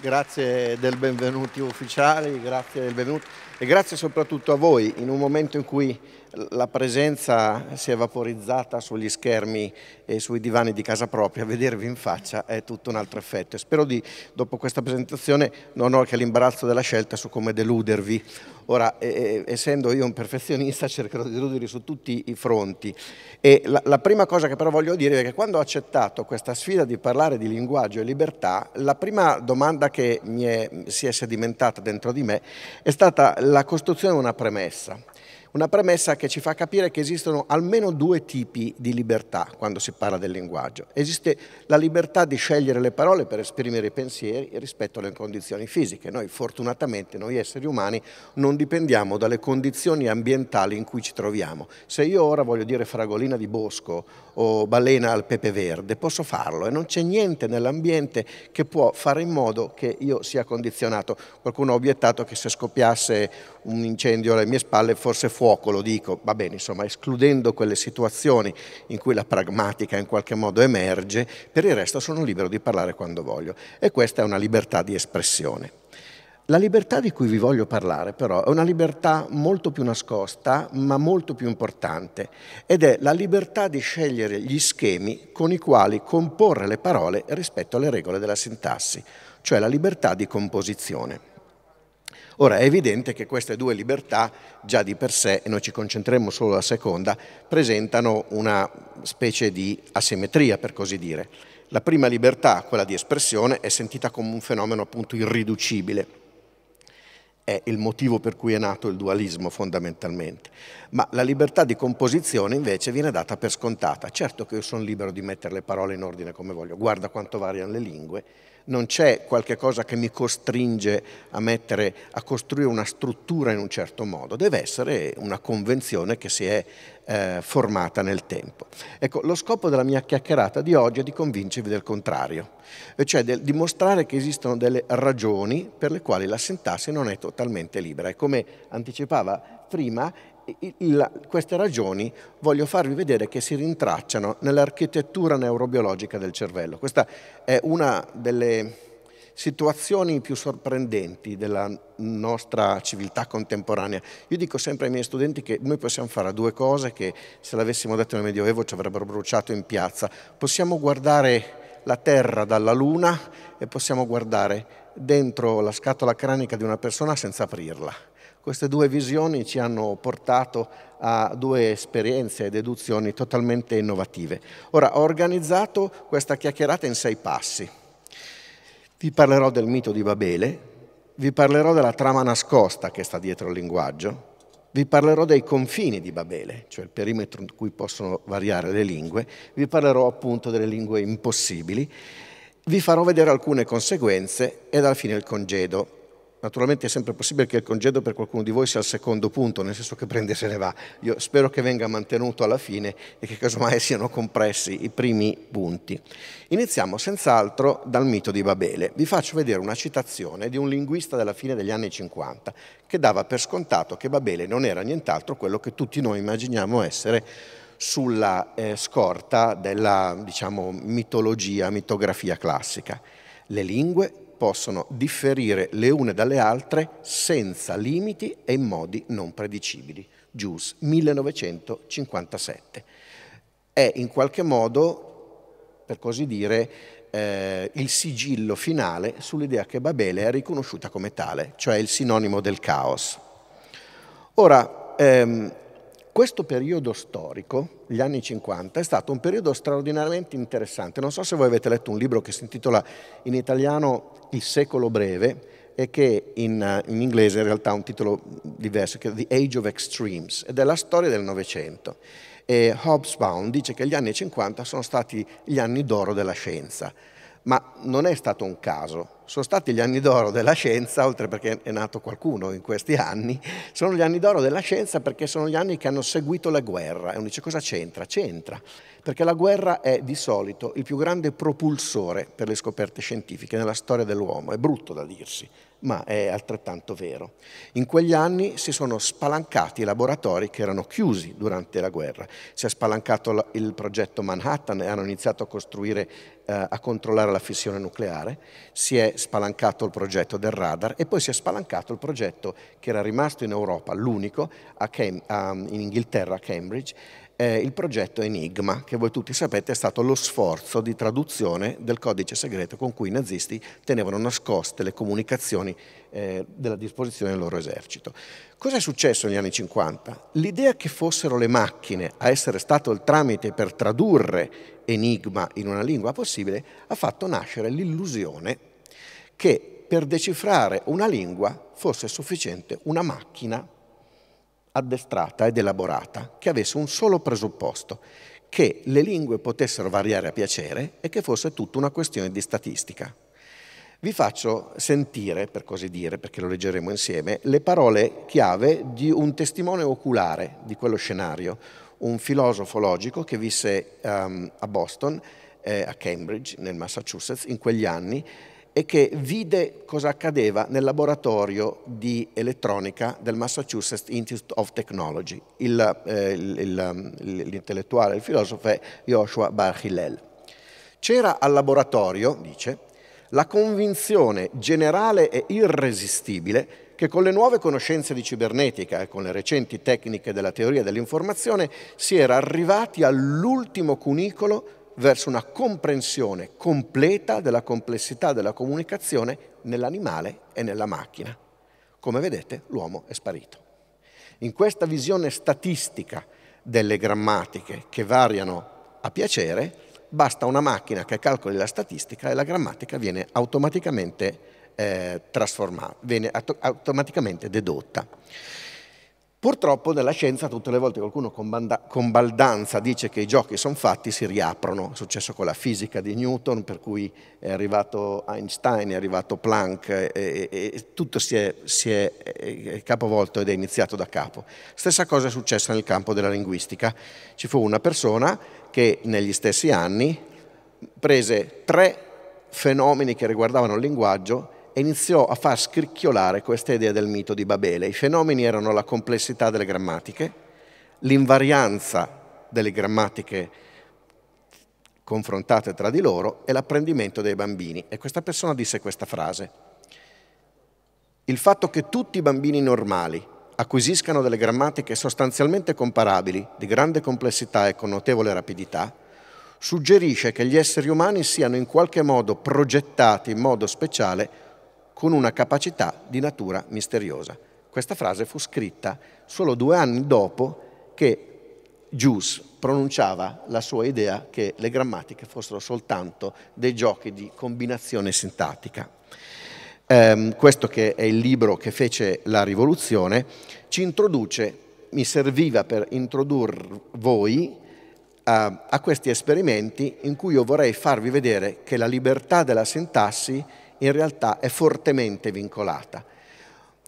grazie del benvenuti ufficiali, grazie del benvenuto. E grazie soprattutto a voi, in un momento in cui la presenza si è vaporizzata sugli schermi e sui divani di casa propria, vedervi in faccia è tutto un altro effetto. E spero di, dopo questa presentazione, non ho che l'imbarazzo della scelta su come deludervi. Ora, eh, essendo io un perfezionista, cercherò di deludervi su tutti i fronti. E la, la prima cosa che però voglio dire è che quando ho accettato questa sfida di parlare di linguaggio e libertà, la prima domanda che mi è, si è sedimentata dentro di me è stata la costruzione è una premessa. Una premessa che ci fa capire che esistono almeno due tipi di libertà quando si parla del linguaggio. Esiste la libertà di scegliere le parole per esprimere i pensieri rispetto alle condizioni fisiche. Noi fortunatamente, noi esseri umani, non dipendiamo dalle condizioni ambientali in cui ci troviamo. Se io ora voglio dire fragolina di bosco o balena al pepe verde, posso farlo e non c'è niente nell'ambiente che può fare in modo che io sia condizionato. Qualcuno ha obiettato che se scoppiasse un incendio alle mie spalle forse fuoco, lo dico, va bene, insomma, escludendo quelle situazioni in cui la pragmatica in qualche modo emerge, per il resto sono libero di parlare quando voglio. E questa è una libertà di espressione. La libertà di cui vi voglio parlare però è una libertà molto più nascosta ma molto più importante ed è la libertà di scegliere gli schemi con i quali comporre le parole rispetto alle regole della sintassi, cioè la libertà di composizione. Ora è evidente che queste due libertà già di per sé, e noi ci concentriamo solo alla seconda, presentano una specie di asimmetria, per così dire. La prima libertà, quella di espressione, è sentita come un fenomeno appunto irriducibile. È il motivo per cui è nato il dualismo fondamentalmente. Ma la libertà di composizione invece viene data per scontata. Certo che io sono libero di mettere le parole in ordine come voglio, guarda quanto variano le lingue, non c'è qualche cosa che mi costringe a, mettere, a, costruire una struttura in un certo modo, deve essere una convenzione che si è eh, formata nel tempo. Ecco, lo scopo della mia chiacchierata di oggi è di convincervi del contrario, cioè del, mostrare che esistono delle ragioni per le quali la sintassi non è totalmente libera e come anticipava prima la, queste ragioni voglio farvi vedere che si rintracciano nell'architettura neurobiologica del cervello. Questa è una delle situazioni più sorprendenti della nostra civiltà contemporanea. Io dico sempre ai miei studenti che noi possiamo fare due cose che se l'avessimo detto nel Medioevo ci avrebbero bruciato in piazza. Possiamo guardare la Terra dalla Luna e possiamo guardare dentro la scatola cranica di una persona senza aprirla queste due visioni ci hanno portato a due esperienze e deduzioni totalmente innovative. Ora, ho organizzato questa chiacchierata in sei passi. Vi parlerò del mito di Babele, vi parlerò della trama nascosta che sta dietro il linguaggio, vi parlerò dei confini di Babele, cioè il perimetro in cui possono variare le lingue, vi parlerò appunto delle lingue impossibili, vi farò vedere alcune conseguenze e alla fine il congedo Naturalmente è sempre possibile che il congedo per qualcuno di voi sia al secondo punto, nel senso che prende e se ne va. Io spero che venga mantenuto alla fine e che casomai siano compressi i primi punti. Iniziamo senz'altro dal mito di Babele. Vi faccio vedere una citazione di un linguista della fine degli anni 50 che dava per scontato che Babele non era nient'altro quello che tutti noi immaginiamo essere sulla eh, scorta della diciamo, mitologia, mitografia classica. Le lingue possono differire le une dalle altre senza limiti e in modi non predicibili. Gius 1957. È in qualche modo, per così dire, eh, il sigillo finale sull'idea che Babele è riconosciuta come tale, cioè il sinonimo del caos. Ora, ehm, questo periodo storico, gli anni 50, è stato un periodo straordinariamente interessante. Non so se voi avete letto un libro che si intitola in italiano Il secolo breve e che in, in inglese in realtà ha un titolo diverso, che è The Age of Extremes, ed è la storia del Novecento. E Hobsbawm dice che gli anni 50 sono stati gli anni d'oro della scienza, ma non è stato un caso sono stati gli anni d'oro della scienza, oltre perché è nato qualcuno in questi anni, sono gli anni d'oro della scienza perché sono gli anni che hanno seguito la guerra. E uno dice cosa c'entra? C'entra, perché la guerra è di solito il più grande propulsore per le scoperte scientifiche nella storia dell'uomo, è brutto da dirsi, ma è altrettanto vero. In quegli anni si sono spalancati i laboratori che erano chiusi durante la guerra, si è spalancato il progetto Manhattan e hanno iniziato a costruire, eh, a controllare la fissione nucleare, si è spalancato il progetto del radar e poi si è spalancato il progetto che era rimasto in Europa, l'unico, in Inghilterra, a Cambridge, eh, il progetto Enigma, che voi tutti sapete è stato lo sforzo di traduzione del codice segreto con cui i nazisti tenevano nascoste le comunicazioni eh, della disposizione del loro esercito. Cosa è successo negli anni 50? L'idea che fossero le macchine a essere stato il tramite per tradurre Enigma in una lingua possibile ha fatto nascere l'illusione che per decifrare una lingua fosse sufficiente una macchina addestrata ed elaborata che avesse un solo presupposto, che le lingue potessero variare a piacere e che fosse tutta una questione di statistica. Vi faccio sentire, per così dire, perché lo leggeremo insieme, le parole chiave di un testimone oculare di quello scenario, un filosofo logico che visse um, a Boston, eh, a Cambridge, nel Massachusetts, in quegli anni, e che vide cosa accadeva nel laboratorio di elettronica del Massachusetts Institute of Technology. Il, eh, il, il, um, l'intellettuale, il filosofo è Joshua Bar Hillel. C'era al laboratorio, dice, la convinzione generale e irresistibile che con le nuove conoscenze di cibernetica e con le recenti tecniche della teoria dell'informazione si era arrivati all'ultimo cunicolo verso una comprensione completa della complessità della comunicazione nell'animale e nella macchina. Come vedete, l'uomo è sparito. In questa visione statistica delle grammatiche che variano a piacere, basta una macchina che calcoli la statistica e la grammatica viene automaticamente eh, trasformata, viene automaticamente dedotta. Purtroppo nella scienza tutte le volte che qualcuno con, baldanza dice che i giochi sono fatti, si riaprono. È successo con la fisica di Newton, per cui è arrivato Einstein, è arrivato Planck, e, e, e tutto si è, si è, capovolto ed è iniziato da capo. Stessa cosa è successa nel campo della linguistica. Ci fu una persona che negli stessi anni prese tre fenomeni che riguardavano il linguaggio iniziò a far scricchiolare questa idea del mito di Babele. I fenomeni erano la complessità delle grammatiche, l'invarianza delle grammatiche confrontate tra di loro e l'apprendimento dei bambini. E questa persona disse questa frase. Il fatto che tutti i bambini normali acquisiscano delle grammatiche sostanzialmente comparabili, di grande complessità e con notevole rapidità, suggerisce che gli esseri umani siano in qualche modo progettati in modo speciale con una capacità di natura misteriosa. Questa frase fu scritta solo due anni dopo che Jus pronunciava la sua idea che le grammatiche fossero soltanto dei giochi di combinazione sintattica. Um, questo che è il libro che fece la rivoluzione, ci introduce, mi serviva per introdurre voi a, a questi esperimenti in cui io vorrei farvi vedere che la libertà della sintassi in realtà è fortemente vincolata.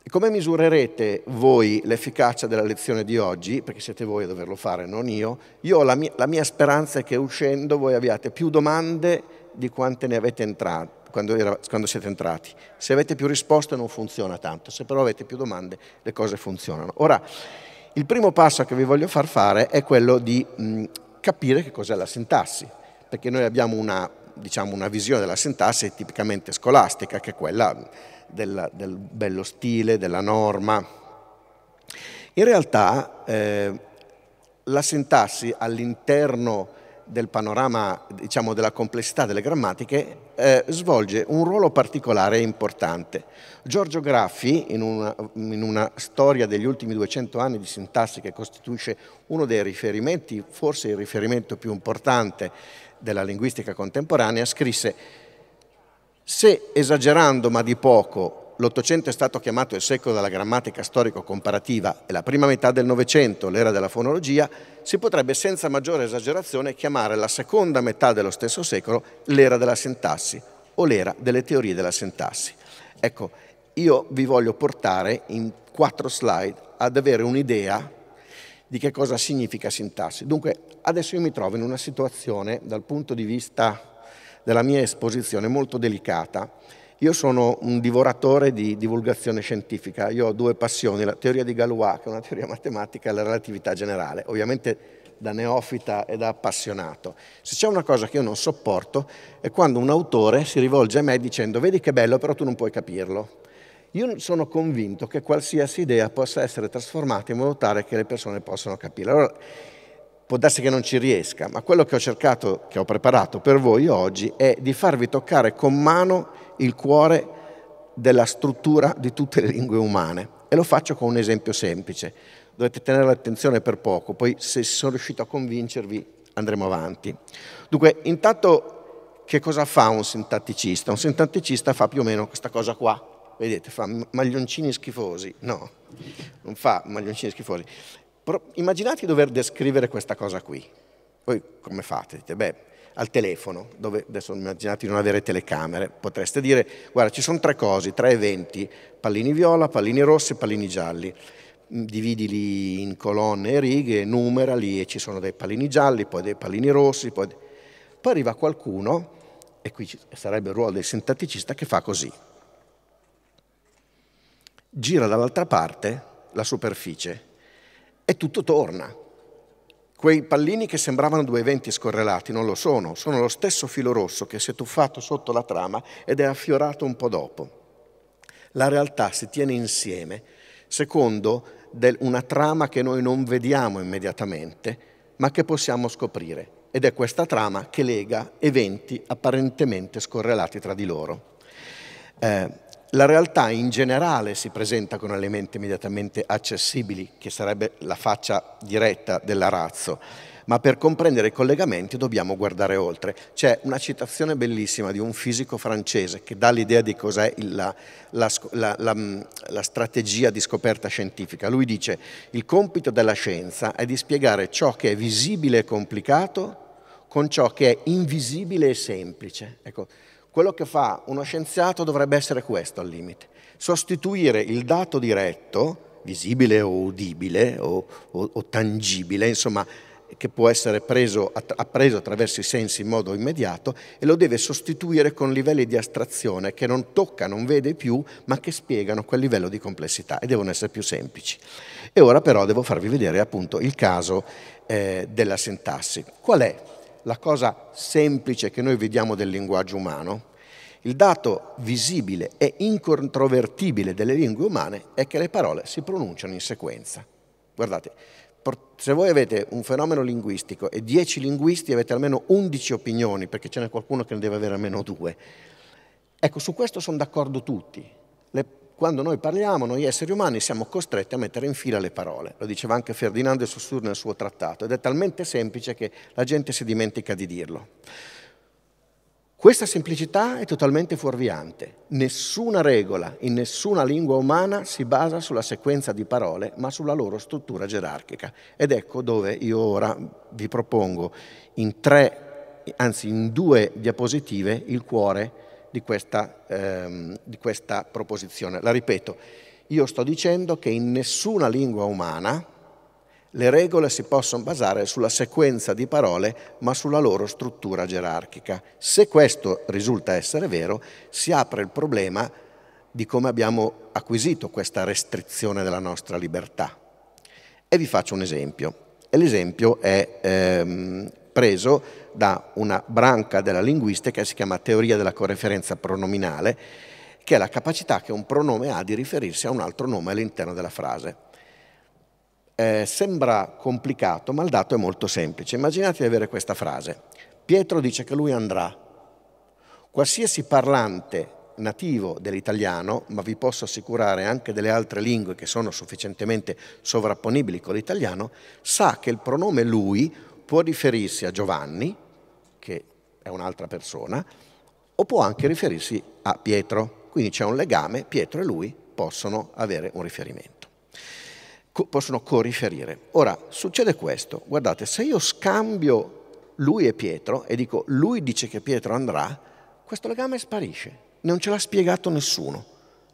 Come misurerete voi l'efficacia della lezione di oggi, perché siete voi a doverlo fare, non io, io la mia, la mia speranza è che uscendo voi abbiate più domande di quante ne avete entrate. Quando, era, quando, siete entrati. Se avete più risposte non funziona tanto, se però avete più domande le cose funzionano. Ora, il primo passo che vi voglio far fare è quello di mh, capire che cos'è la sintassi, perché noi abbiamo una diciamo, una visione della sintassi tipicamente scolastica, che è quella del, del bello stile, della norma. In realtà eh, la sintassi all'interno del panorama diciamo, della complessità delle grammatiche eh, svolge un ruolo particolare e importante. Giorgio Graffi, in una, in una, storia degli ultimi 200 anni di sintassi che costituisce uno dei riferimenti, forse il riferimento più importante della linguistica contemporanea, scrisse se esagerando ma di poco l'Ottocento è stato chiamato il secolo della grammatica storico-comparativa e la prima metà del Novecento l'era della fonologia, si potrebbe senza maggiore esagerazione chiamare la seconda metà dello stesso secolo l'era della sintassi o l'era delle teorie della sintassi. Ecco, io vi voglio portare in quattro slide ad avere un'idea di che cosa significa sintassi. Dunque, adesso io mi trovo in una situazione, dal punto di vista della mia esposizione, molto delicata. Io sono un divoratore di divulgazione scientifica, io ho due passioni, la teoria di Galois, che è una teoria matematica, e la relatività generale. Ovviamente da neofita e da appassionato. Se c'è una cosa che io non sopporto è quando un autore si rivolge a me dicendo vedi che bello però tu non puoi capirlo. Io sono convinto che qualsiasi idea possa essere trasformata in modo tale che le persone possano capire. Allora, può darsi che non ci riesca, ma quello che ho cercato, che ho preparato per voi oggi, è di farvi toccare con mano il cuore della struttura di tutte le lingue umane. E lo faccio con un esempio semplice. Dovete tenere l'attenzione per poco, poi se sono riuscito a convincervi andremo avanti. Dunque, intanto che cosa fa un sintatticista? Un sintatticista fa più o meno questa cosa qua vedete, fa maglioncini schifosi, no, non fa maglioncini schifosi. Però immaginate di dover descrivere questa cosa qui. Voi come fate? Dite, beh, al telefono, dove adesso immaginate di non avere telecamere, potreste dire, guarda, ci sono tre cose, tre eventi, pallini viola, pallini rossi, e pallini gialli mm, dividili in colonne e righe, numerali e ci sono dei pallini gialli, poi dei pallini rossi, poi, poi arriva qualcuno, e qui sarebbe il ruolo del sinteticista, che fa così gira dall'altra parte la superficie e tutto torna. Quei pallini che sembravano due eventi scorrelati non lo sono, sono lo stesso filo rosso che si è tuffato sotto la trama ed è affiorato un po' dopo. La realtà si tiene insieme secondo una trama che noi non vediamo immediatamente, ma che possiamo scoprire. Ed è questa trama che lega eventi apparentemente scorrelati tra di loro. Eh, la realtà in generale si presenta con elementi immediatamente accessibili, che sarebbe la faccia diretta dell'arazzo, ma per comprendere i collegamenti dobbiamo guardare oltre. C'è una citazione bellissima di un fisico francese che dà l'idea di cos'è la, la, la, mm, la strategia di scoperta scientifica. Lui dice il compito della scienza è di spiegare ciò che è visibile e complicato con ciò che è invisibile e semplice. Ecco, quello che fa uno scienziato dovrebbe essere questo al limite, sostituire il dato diretto, visibile o udibile o, o, o tangibile, insomma, che può essere preso, appreso attraverso i sensi in modo immediato e lo deve sostituire con livelli di astrazione che non tocca, non vede più, ma che spiegano quel livello di complessità e devono essere più semplici. E ora però devo farvi vedere appunto il caso eh, della sintassi. Qual è la cosa semplice che noi vediamo del linguaggio umano, il dato visibile e incontrovertibile delle lingue umane è che le parole si pronunciano in sequenza. Guardate, se voi avete un fenomeno linguistico e dieci linguisti avete almeno undici opinioni, perché ce n'è qualcuno che ne deve avere almeno due. Ecco, su questo sono d'accordo tutti. Le quando noi parliamo, noi esseri umani siamo costretti a mettere in fila le parole. Lo diceva anche Ferdinando Saussure nel suo trattato ed è talmente semplice che la gente si dimentica di dirlo. Questa semplicità è totalmente fuorviante. Nessuna regola in nessuna lingua umana si basa sulla sequenza di parole, ma sulla loro struttura gerarchica. Ed ecco dove io ora vi propongo in tre, anzi in due diapositive, il cuore di questa, ehm, di questa proposizione. La ripeto, io sto dicendo che in nessuna lingua umana le regole si possono basare sulla sequenza di parole, ma sulla loro struttura gerarchica. Se questo risulta essere vero, si apre il problema di come abbiamo acquisito questa restrizione della nostra libertà. E vi faccio un esempio. E l'esempio è ehm, preso da una branca della linguistica che si chiama teoria della correferenza pronominale, che è la capacità che un pronome ha di riferirsi a un altro nome all'interno della frase. Eh, sembra complicato, ma il dato è molto semplice. Immaginate di avere questa frase. Pietro dice che lui andrà. Qualsiasi parlante nativo dell'italiano, ma vi posso assicurare anche delle altre lingue che sono sufficientemente sovrapponibili con l'italiano, sa che il pronome lui può riferirsi a Giovanni, che è un'altra persona, o può anche riferirsi a Pietro. Quindi c'è un legame, Pietro e lui possono avere un riferimento, Co- possono coriferire. Ora, succede questo, guardate, se io scambio lui e Pietro e dico lui dice che Pietro andrà, questo legame sparisce, non ce l'ha spiegato nessuno,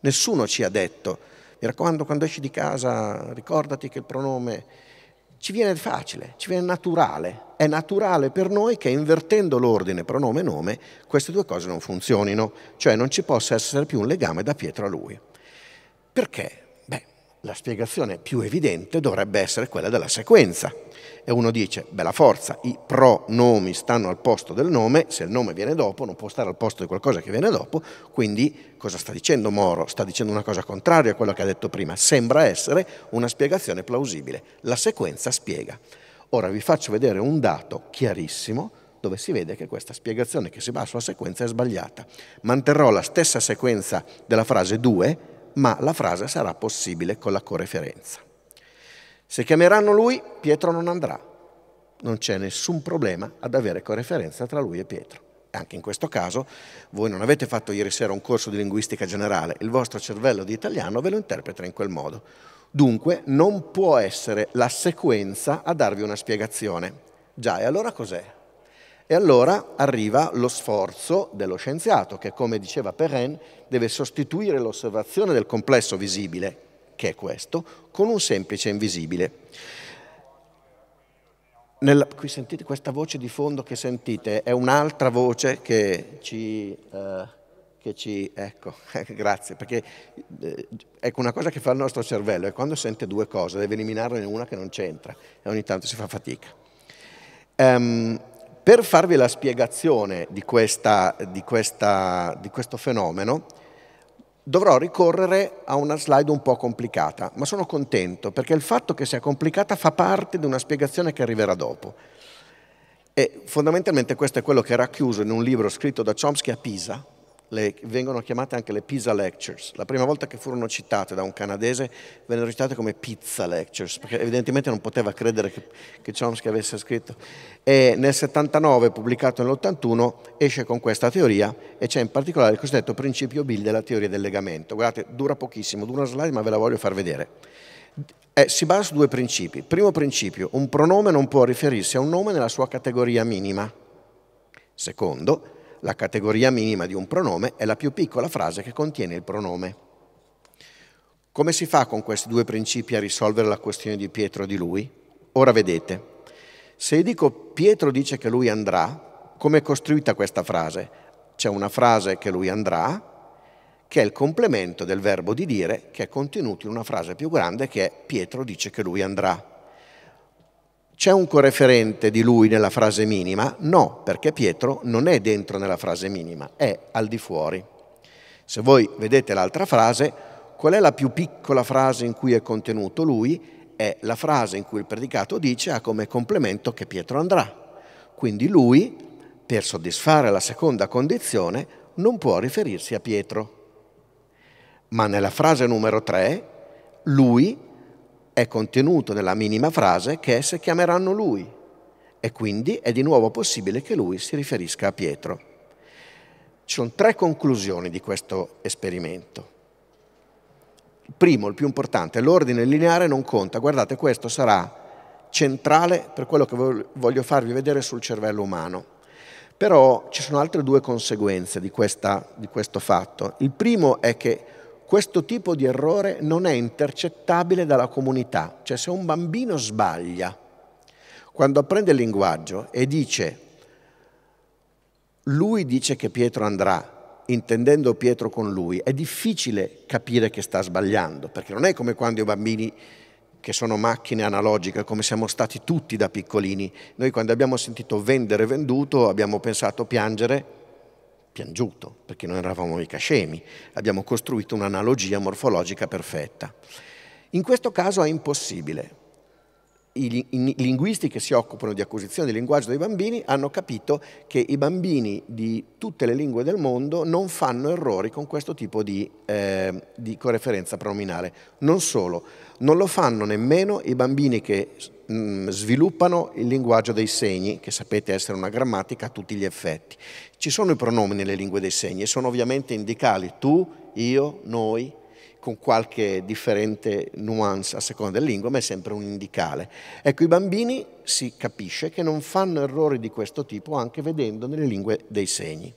nessuno ci ha detto, mi raccomando quando esci di casa ricordati che il pronome ci viene facile, ci viene naturale. È naturale per noi che invertendo l'ordine pronome-nome queste due cose non funzionino, cioè non ci possa essere più un legame da Pietro a lui. Perché? Beh, la spiegazione più evidente dovrebbe essere quella della sequenza e uno dice, bella forza, i pronomi stanno al posto del nome, se il nome viene dopo non può stare al posto di qualcosa che viene dopo, quindi cosa sta dicendo Moro? Sta dicendo una cosa contraria a quello che ha detto prima, sembra essere una spiegazione plausibile, la sequenza spiega. Ora vi faccio vedere un dato chiarissimo dove si vede che questa spiegazione che si basa sulla sequenza è sbagliata. Manterrò la stessa sequenza della frase 2, ma la frase sarà possibile con la coreferenza. Se chiameranno lui, Pietro non andrà. Non c'è nessun problema ad avere coreferenza tra lui e Pietro. Anche in questo caso, voi non avete fatto ieri sera un corso di linguistica generale, il vostro cervello di italiano ve lo interpreta in quel modo. Dunque, non può essere la sequenza a darvi una spiegazione. Già, e allora cos'è? E allora arriva lo sforzo dello scienziato che, come diceva Perrin, deve sostituire l'osservazione del complesso visibile, che è questo, con un semplice invisibile. Nella, qui sentite questa voce di fondo che sentite, è un'altra voce che ci... Eh, che ci... ecco, grazie, perché eh, ecco una cosa che fa il nostro cervello è quando sente due cose deve eliminarne una che non c'entra e ogni tanto si fa fatica. Um, per farvi la spiegazione di, questa, di, questa, di questo fenomeno, dovrò ricorrere a una slide un po' complicata, ma sono contento perché il fatto che sia complicata fa parte di una spiegazione che arriverà dopo. E fondamentalmente questo è quello che era racchiuso in un libro scritto da Chomsky a Pisa, le, vengono chiamate anche le Pisa Lectures. La prima volta che furono citate da un canadese vennero citate come Pizza Lectures, perché evidentemente non poteva credere che, che Chomsky avesse scritto. E nel 79, pubblicato nell'81, esce con questa teoria e c'è in particolare il cosiddetto principio Bill della teoria del legamento. Guardate, dura pochissimo, dura una slide, ma ve la voglio far vedere. Eh, si basa su due principi. Primo principio, un pronome non può riferirsi a un nome nella sua categoria minima. Secondo, la categoria minima di un pronome è la più piccola frase che contiene il pronome. Come si fa con questi due principi a risolvere la questione di Pietro e di lui? Ora vedete, se io dico Pietro dice che lui andrà, come è costruita questa frase? C'è una frase che lui andrà, che è il complemento del verbo di dire che è contenuto in una frase più grande che è Pietro dice che lui andrà. C'è un coreferente di lui nella frase minima? No, perché Pietro non è dentro nella frase minima, è al di fuori. Se voi vedete l'altra frase, qual è la più piccola frase in cui è contenuto lui? È la frase in cui il predicato dice ha come complemento che Pietro andrà. Quindi lui, per soddisfare la seconda condizione, non può riferirsi a Pietro. Ma nella frase numero 3, lui è contenuto nella minima frase che esse chiameranno lui e quindi è di nuovo possibile che lui si riferisca a Pietro. Ci sono tre conclusioni di questo esperimento. Il primo, il più importante, l'ordine lineare non conta. Guardate, questo sarà centrale per quello che voglio farvi vedere sul cervello umano. Però ci sono altre due conseguenze di, questa, di questo fatto. Il primo è che questo tipo di errore non è intercettabile dalla comunità, cioè se un bambino sbaglia, quando apprende il linguaggio e dice, lui dice che Pietro andrà, intendendo Pietro con lui, è difficile capire che sta sbagliando, perché non è come quando i bambini che sono macchine analogiche, come siamo stati tutti da piccolini. Noi quando abbiamo sentito vendere venduto abbiamo pensato piangere piangiuto, perché non eravamo mica scemi, abbiamo costruito un'analogia morfologica perfetta. In questo caso è impossibile. I, linguisti che si occupano di acquisizione del linguaggio dei bambini hanno capito che i bambini di tutte le lingue del mondo non fanno errori con questo tipo di, eh, di coreferenza pronominale. Non solo, non lo fanno nemmeno i bambini che Mm, sviluppano il linguaggio dei segni, che sapete essere una grammatica a tutti gli effetti. Ci sono i pronomi nelle lingue dei segni e sono ovviamente indicali tu, io, noi, con qualche differente nuance a seconda della lingua, ma è sempre un indicale. Ecco, i bambini si capisce che non fanno errori di questo tipo anche vedendo nelle lingue dei segni.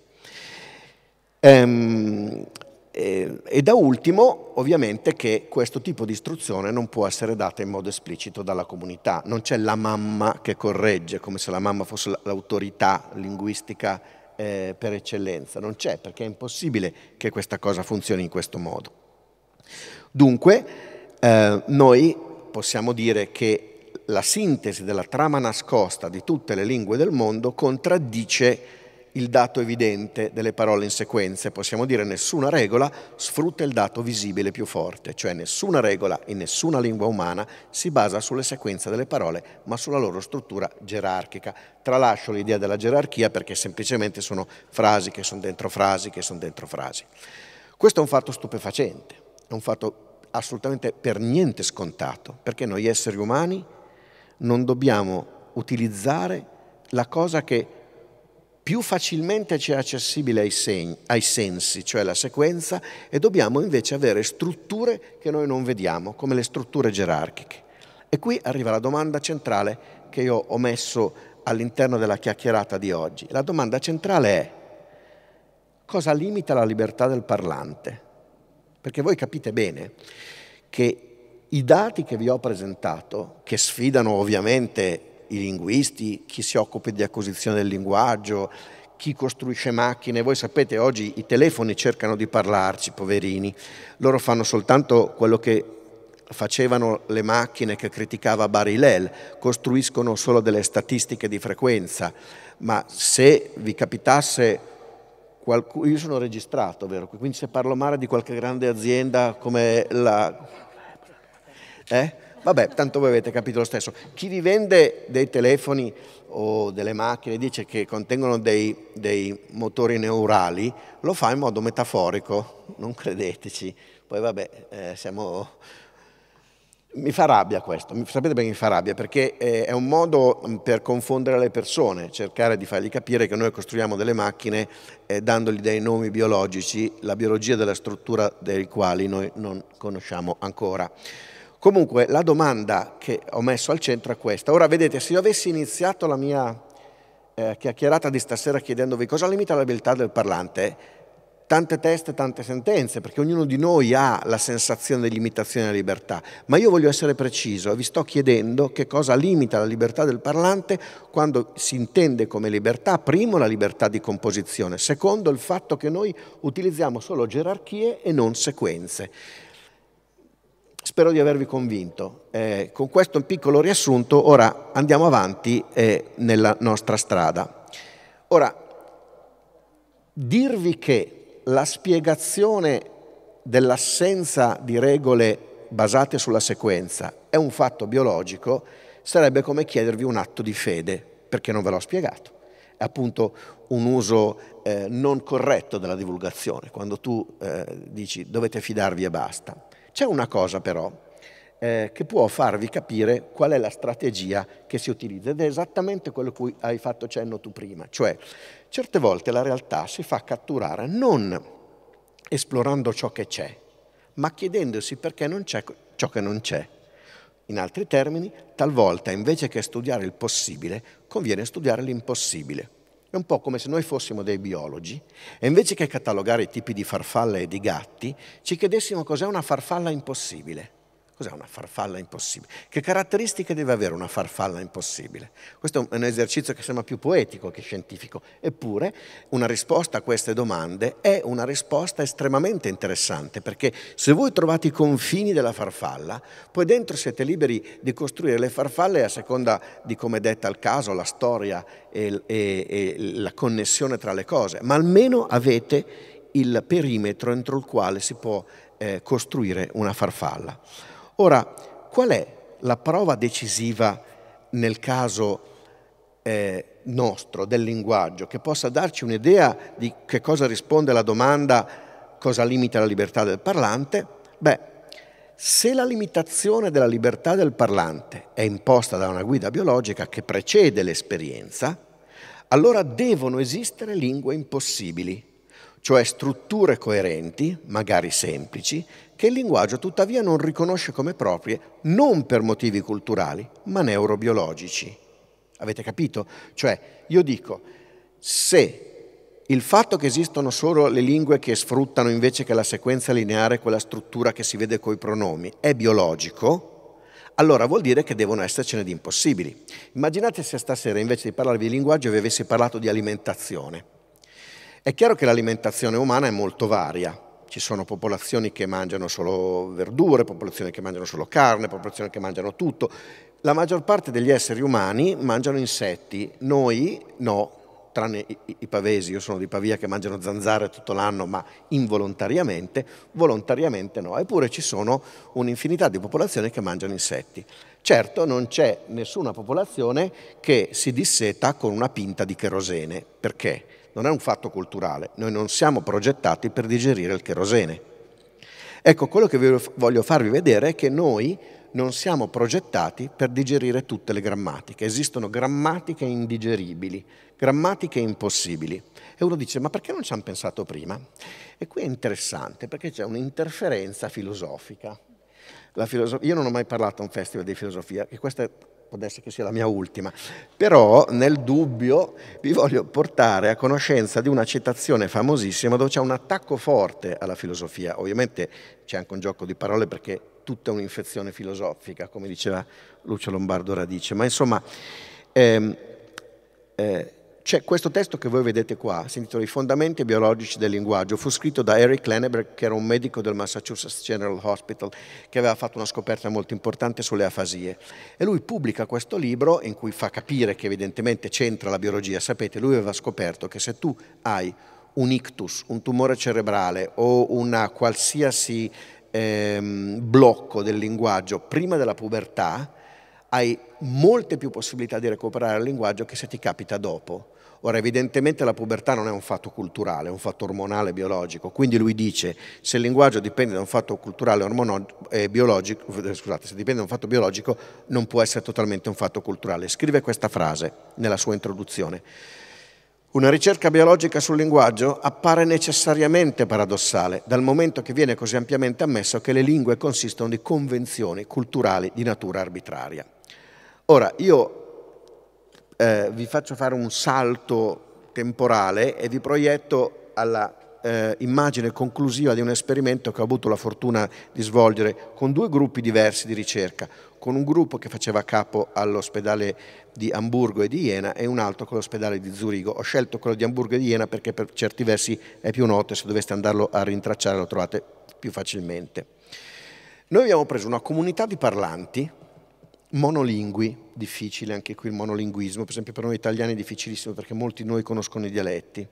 Ehm, e, eh, e da ultimo, ovviamente, che questo tipo di istruzione non può essere data in modo esplicito dalla comunità. Non c'è la mamma che corregge, come se la mamma fosse l'autorità linguistica eh, per eccellenza. Non c'è, perché è impossibile che questa cosa funzioni in questo modo. Dunque, eh, noi possiamo dire che la sintesi della trama nascosta di tutte le lingue del mondo contraddice il dato evidente delle parole in sequenza. Possiamo dire nessuna regola sfrutta il dato visibile più forte, cioè nessuna regola in nessuna lingua umana si basa sulle sequenze delle parole, ma sulla loro struttura gerarchica. Tralascio l'idea della gerarchia perché semplicemente sono frasi che sono dentro frasi, che sono dentro frasi. Questo è un fatto stupefacente, è un fatto assolutamente per niente scontato, perché noi esseri umani non dobbiamo utilizzare la cosa che più facilmente ci è accessibile ai, segni, ai, sensi, cioè la sequenza, e dobbiamo invece avere strutture che noi non vediamo, come le strutture gerarchiche. E qui arriva la domanda centrale che io ho messo all'interno della chiacchierata di oggi. La domanda centrale è cosa limita la libertà del parlante? Perché voi capite bene che i dati che vi ho presentato, che sfidano ovviamente i linguisti, chi si occupa di acquisizione del linguaggio, chi costruisce macchine. Voi sapete, oggi i telefoni cercano di parlarci, poverini. Loro fanno soltanto quello che facevano le macchine che criticava Barilel, costruiscono solo delle statistiche di frequenza, ma se vi capitasse qualcuno, io sono registrato, vero? Quindi se parlo male di qualche grande azienda come la... Eh? Vabbè, tanto voi avete capito lo stesso. Chi vi vende dei telefoni o delle macchine dice che contengono dei, dei motori neurali, lo fa in modo metaforico, non credeteci. Poi vabbè, eh, siamo... Mi fa rabbia questo, sapete perché mi fa rabbia? Perché eh, è un modo mm, per confondere le persone, cercare di fargli capire che noi costruiamo delle macchine eh, dandogli dei nomi biologici, la biologia della struttura dei quali noi non conosciamo ancora. Comunque la domanda che ho messo al centro è questa. Ora vedete, se io avessi iniziato la mia eh, chiacchierata di stasera chiedendovi cosa limita l'abilità del parlante, tante teste, tante sentenze, perché ognuno di noi ha la sensazione di limitazione della libertà, ma io voglio essere preciso e vi sto chiedendo che cosa limita la libertà del parlante quando si intende come libertà, primo, la libertà di composizione, secondo, il fatto che noi utilizziamo solo gerarchie e non sequenze. Spero di avervi convinto. Eh, con questo piccolo riassunto ora andiamo avanti eh, nella nostra strada. Ora, dirvi che la spiegazione dell'assenza di regole basate sulla sequenza è un fatto biologico sarebbe come chiedervi un atto di fede, perché non ve l'ho spiegato. È appunto un uso eh, non corretto della divulgazione, quando tu eh, dici dovete fidarvi e basta. C'è una cosa però eh, che può farvi capire qual è la strategia che si utilizza ed è esattamente quello cui hai fatto cenno tu prima, cioè certe volte la realtà si fa catturare non esplorando ciò che c'è, ma chiedendosi perché non c'è ciò che non c'è. In altri termini, talvolta invece che studiare il possibile, conviene studiare l'impossibile. È un po' come se noi fossimo dei biologi e invece che catalogare i tipi di farfalle e di gatti, ci chiedessimo cos'è una farfalla impossibile. Cos'è una farfalla impossibile? Che caratteristiche deve avere una farfalla impossibile? Questo è un esercizio che sembra più poetico che scientifico, eppure una risposta a queste domande è una risposta estremamente interessante, perché se voi trovate i confini della farfalla, poi dentro siete liberi di costruire le farfalle a seconda di come è detta il caso, la storia e, e, e la connessione tra le cose, ma almeno avete il perimetro entro il quale si può eh, costruire una farfalla. Ora, qual è la prova decisiva nel caso eh, nostro, del linguaggio, che possa darci un'idea di che cosa risponde alla domanda cosa limita la libertà del parlante? Beh, se la limitazione della libertà del parlante è imposta da una guida biologica che precede l'esperienza, allora devono esistere lingue impossibili, cioè strutture coerenti, magari semplici, che il linguaggio tuttavia non riconosce come proprie non per motivi culturali, ma neurobiologici. Avete capito? Cioè, io dico, se il fatto che esistono solo le lingue che sfruttano invece che la sequenza lineare quella struttura che si vede coi pronomi è biologico, allora vuol dire che devono essercene di impossibili. Immaginate se stasera invece di parlarvi di linguaggio vi avessi parlato di alimentazione. È chiaro che l'alimentazione umana è molto varia, ci sono popolazioni che mangiano solo verdure, popolazioni che mangiano solo carne, popolazioni che mangiano tutto. La maggior parte degli esseri umani mangiano insetti, noi no, tranne i, pavesi, io sono di Pavia che mangiano zanzare tutto l'anno, ma involontariamente, volontariamente no, eppure ci sono un'infinità di popolazioni che mangiano insetti. Certo, non c'è nessuna popolazione che si disseta con una pinta di cherosene, perché? non è un fatto culturale, noi non siamo progettati per digerire il cherosene. Ecco, quello che voglio farvi vedere è che noi non siamo progettati per digerire tutte le grammatiche. Esistono grammatiche indigeribili, grammatiche impossibili. E uno dice, ma perché non ci hanno pensato prima? E qui è interessante perché c'è un'interferenza filosofica. Io non ho mai parlato a un festival di filosofia, e questa è può essere che sia la mia ultima, però nel dubbio vi voglio portare a conoscenza di una citazione famosissima dove c'è un attacco forte alla filosofia, ovviamente c'è anche un gioco di parole perché tutta un'infezione filosofica, come diceva Lucio Lombardo Radice, ma insomma... Ehm, eh, c'è questo testo che voi vedete qua, si intitola I fondamenti biologici del linguaggio, fu scritto da Eric Lenneberg, che era un medico del Massachusetts General Hospital, che aveva fatto una scoperta molto importante sulle afasie. E lui pubblica questo libro in cui fa capire che evidentemente c'entra la biologia. Sapete, lui aveva scoperto che se tu hai un ictus, un tumore cerebrale o una qualsiasi ehm, blocco del linguaggio prima della pubertà, hai molte più possibilità di recuperare il linguaggio che se ti capita dopo. Ora evidentemente la pubertà non è un fatto culturale, è un fatto ormonale biologico, quindi lui dice se il linguaggio dipende da un fatto culturale eh, biologico, eh, scusate, se dipende da un fatto biologico non può essere totalmente un fatto culturale. Scrive questa frase nella sua introduzione. Una ricerca biologica sul linguaggio appare necessariamente paradossale, dal momento che viene così ampiamente ammesso che le lingue consistono di convenzioni culturali di natura arbitraria. Ora, io eh, vi faccio fare un salto temporale e vi proietto alla eh, immagine conclusiva di un esperimento che ho avuto la fortuna di svolgere con due gruppi diversi di ricerca, con un gruppo che faceva capo all'ospedale di Hamburgo e di Iena e un altro con l'ospedale di Zurigo. Ho scelto quello di Hamburgo e di Iena perché per certi versi è più noto e se doveste andarlo a rintracciare lo trovate più facilmente. Noi abbiamo preso una comunità di parlanti Monolingui, difficile anche qui il monolinguismo, per esempio per noi italiani è difficilissimo perché molti di noi conoscono i dialetti.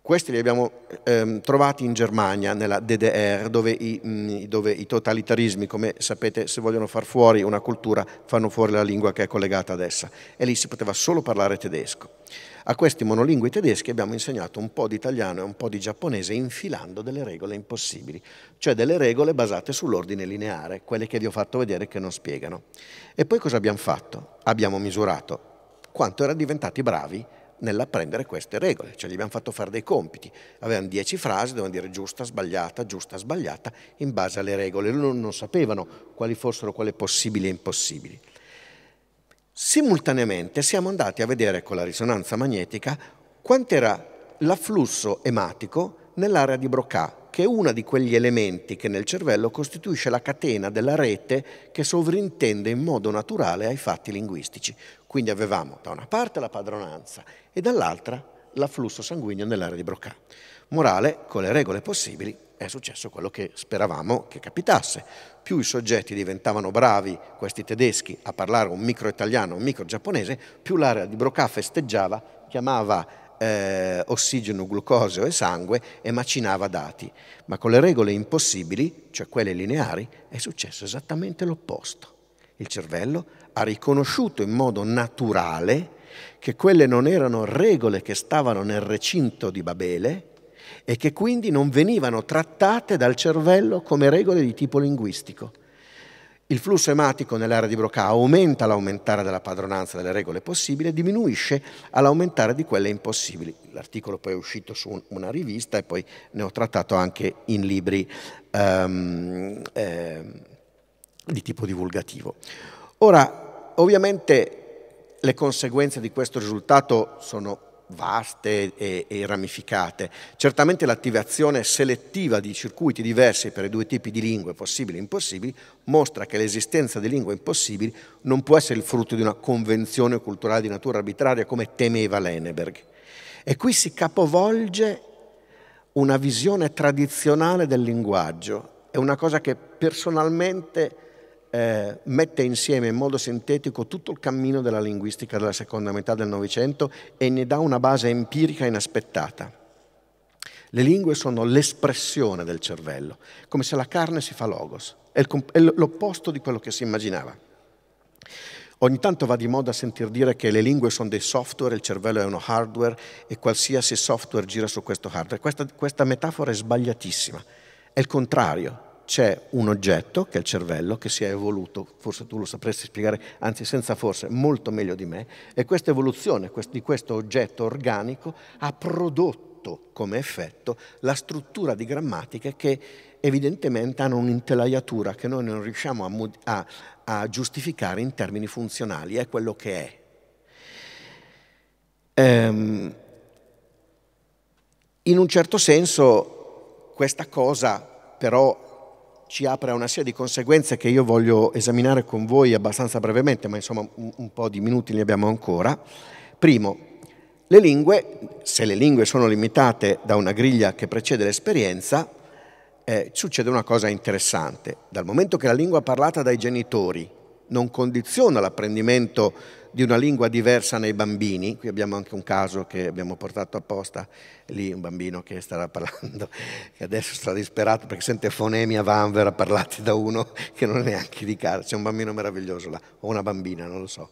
Questi li abbiamo ehm, trovati in Germania, nella DDR, dove i, mh, mm, dove i, totalitarismi, come sapete, se vogliono far fuori una cultura, fanno fuori la lingua che è collegata ad essa. E lì si poteva solo parlare tedesco. A questi monolingui tedeschi abbiamo insegnato un po' di italiano e un po' di giapponese infilando delle regole impossibili, cioè delle regole basate sull'ordine lineare, quelle che vi ho fatto vedere che non spiegano. E poi cosa abbiamo fatto? Abbiamo misurato quanto erano diventati bravi nell'apprendere queste regole, cioè gli abbiamo fatto fare dei compiti, avevano dieci frasi, dovevano dire giusta, sbagliata, giusta, sbagliata, in base alle regole, loro non sapevano quali fossero quelle possibili e impossibili. Simultaneamente siamo andati a vedere con la risonanza magnetica quant'era l'afflusso ematico nell'area di Broca, che è uno di quegli elementi che nel cervello costituisce la catena della rete che sovrintende in modo naturale ai fatti linguistici. Quindi avevamo da una parte la padronanza e dall'altra l'afflusso sanguigno nell'area di Broca. Morale, con le regole possibili, è successo quello che speravamo che capitasse. Più i soggetti diventavano bravi, questi tedeschi, a parlare un micro italiano, un micro giapponese, più l'area di Broca festeggiava, chiamava eh, ossigeno, glucosio e sangue e macinava dati. Ma con le regole impossibili, cioè quelle lineari, è successo esattamente l'opposto. Il cervello ha riconosciuto in modo naturale che quelle non erano regole che stavano nel recinto di Babele, e che quindi non venivano trattate dal cervello come regole di tipo linguistico. Il flusso ematico nell'area di Broca aumenta all'aumentare della padronanza delle regole possibili e diminuisce all'aumentare di quelle impossibili. L'articolo poi è uscito su una rivista e poi ne ho trattato anche in libri um, eh, di tipo divulgativo. Ora, ovviamente le conseguenze di questo risultato sono vaste e, e ramificate. Certamente l'attivazione selettiva di circuiti diversi per i due tipi di lingue, possibili e impossibili, mostra che l'esistenza di lingue impossibili non può essere il frutto di una convenzione culturale di natura arbitraria come temeva Leneberg. E qui si capovolge una visione tradizionale del linguaggio. È una cosa che personalmente eh, mette insieme in modo sintetico tutto il cammino della linguistica della seconda metà del Novecento e ne dà una base empirica inaspettata. Le lingue sono l'espressione del cervello, come se la carne si fa logos, è, l'opposto di quello che si immaginava. Ogni tanto va di moda sentir dire che le lingue sono dei software, il cervello è uno hardware e qualsiasi software gira su questo hardware. Questa, questa metafora è sbagliatissima, è il contrario, c'è un oggetto, che è il cervello, che si è evoluto, forse tu lo sapresti spiegare, anzi senza forse, molto meglio di me, e questa evoluzione di questo oggetto organico ha prodotto come effetto la struttura di grammatiche che evidentemente hanno un'intelaiatura che noi non riusciamo a, a, a giustificare in termini funzionali, è quello che è. Ehm, in un certo senso questa cosa però ci apre a una serie di conseguenze che io voglio esaminare con voi abbastanza brevemente, ma insomma un, un po' di minuti li abbiamo ancora. Primo, le lingue, se le lingue sono limitate da una griglia che precede l'esperienza, eh, succede una cosa interessante. Dal momento che la lingua parlata dai genitori non condiziona l'apprendimento di una lingua diversa nei bambini. Qui abbiamo anche un caso che abbiamo portato apposta lì, un bambino che stava parlando, che adesso sta disperato perché sente fonemi a vanvera parlati da uno che non è neanche di casa. C'è un bambino meraviglioso là, o una bambina, non lo so.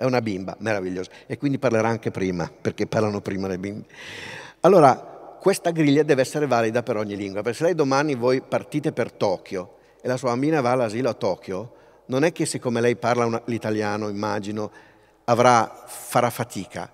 È una bimba meravigliosa e quindi parlerà anche prima, perché parlano prima le bimbe. Allora, questa griglia deve essere valida per ogni lingua, perché se lei domani voi partite per Tokyo e la sua bambina va all'asilo a Tokyo, non è che siccome lei parla una, l'italiano, immagino, avrà, farà fatica.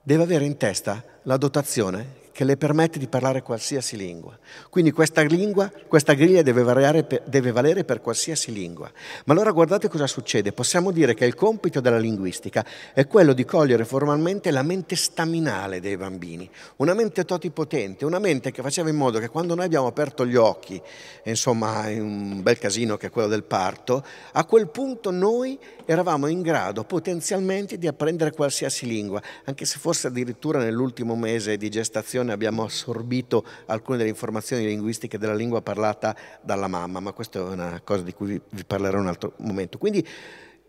Deve avere in testa la dotazione che le permette di parlare qualsiasi lingua. Quindi questa, lingua, questa griglia deve, per, deve valere per qualsiasi lingua. Ma allora guardate cosa succede. Possiamo dire che il compito della linguistica è quello di cogliere formalmente la mente staminale dei bambini, una mente totipotente, una mente che faceva in modo che quando noi abbiamo aperto gli occhi, insomma in un bel casino che è quello del parto, a quel punto noi eravamo in grado potenzialmente di apprendere qualsiasi lingua, anche se fosse addirittura nell'ultimo mese di gestazione formazione abbiamo assorbito alcune delle informazioni linguistiche della lingua parlata dalla mamma, ma questa è una cosa di cui vi parlerò in un altro momento. Quindi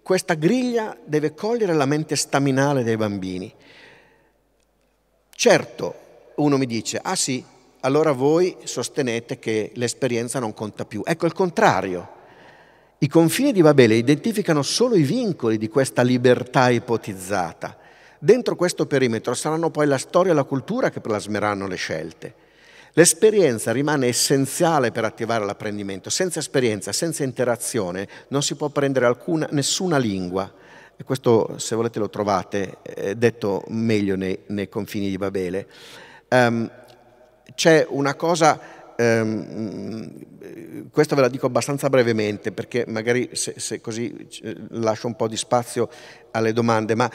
questa griglia deve cogliere la mente staminale dei bambini. Certo, uno mi dice, ah sì, allora voi sostenete che l'esperienza non conta più. Ecco il contrario. I confini di Babele identificano solo i vincoli di questa libertà ipotizzata. Dentro questo perimetro saranno poi la storia e la cultura che plasmeranno le scelte. L'esperienza rimane essenziale per attivare l'apprendimento. Senza esperienza, senza interazione, non si può apprendere alcuna, nessuna lingua. E questo, se volete, lo trovate eh, detto meglio nei, nei, confini di Babele. Um, c'è una cosa, um, questa ve la dico abbastanza brevemente, perché magari se, se così eh, lascio un po' di spazio alle domande, ma